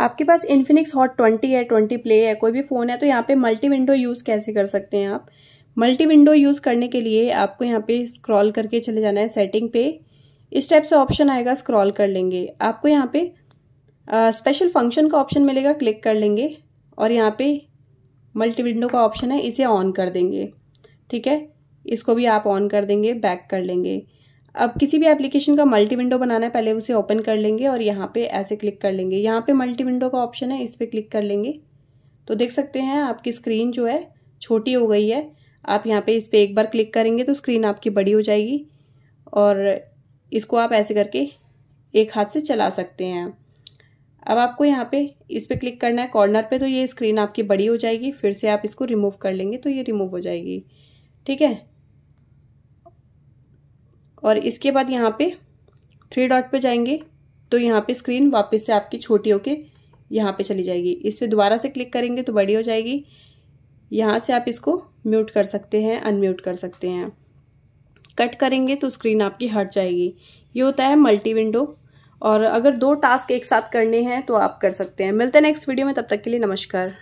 आपके पास Infinix hot twenty है ट्वेंटी प्ले है कोई भी फ़ोन है तो यहाँ पे मल्टी विंडो यूज़ कैसे कर सकते हैं आप मल्टी विंडो यूज़ करने के लिए आपको यहाँ पे स्क्रॉल करके चले जाना है सेटिंग पे इस टाइप से ऑप्शन आएगा स्क्रॉल कर लेंगे आपको यहाँ पे स्पेशल फंक्शन का ऑप्शन मिलेगा क्लिक कर लेंगे और यहाँ पर मल्टी विंडो का ऑप्शन है इसे ऑन कर देंगे ठीक है इसको भी आप ऑन कर देंगे बैक कर लेंगे अब किसी भी एप्लीकेशन का मल्टी विंडो बनाना है पहले उसे ओपन कर लेंगे और यहाँ पे ऐसे क्लिक कर लेंगे यहाँ पे मल्टी विंडो का ऑप्शन है इस पर क्लिक कर लेंगे तो देख सकते हैं आपकी स्क्रीन जो है छोटी हो गई है आप यहाँ पे इस पर एक बार क्लिक करेंगे तो स्क्रीन आपकी बड़ी हो जाएगी और इसको आप ऐसे करके एक हाथ से चला सकते हैं अब आपको यहाँ पे इस पर क्लिक करना है कॉर्नर पे तो ये स्क्रीन आपकी बड़ी हो जाएगी फिर से आप इसको रिमूव कर लेंगे तो ये रिमूव हो जाएगी ठीक है और इसके बाद यहाँ पे थ्री डॉट पे जाएंगे तो यहाँ पे स्क्रीन वापस से आपकी छोटी होके यहाँ पे चली जाएगी इस पर दोबारा से क्लिक करेंगे तो बड़ी हो जाएगी यहाँ से आप इसको म्यूट कर सकते हैं अनम्यूट कर सकते हैं कट करेंगे तो स्क्रीन आपकी हट जाएगी ये होता है मल्टी विंडो और अगर दो टास्क एक साथ करने हैं तो आप कर सकते हैं मिलते हैं नेक्स्ट वीडियो में तब तक के लिए नमस्कार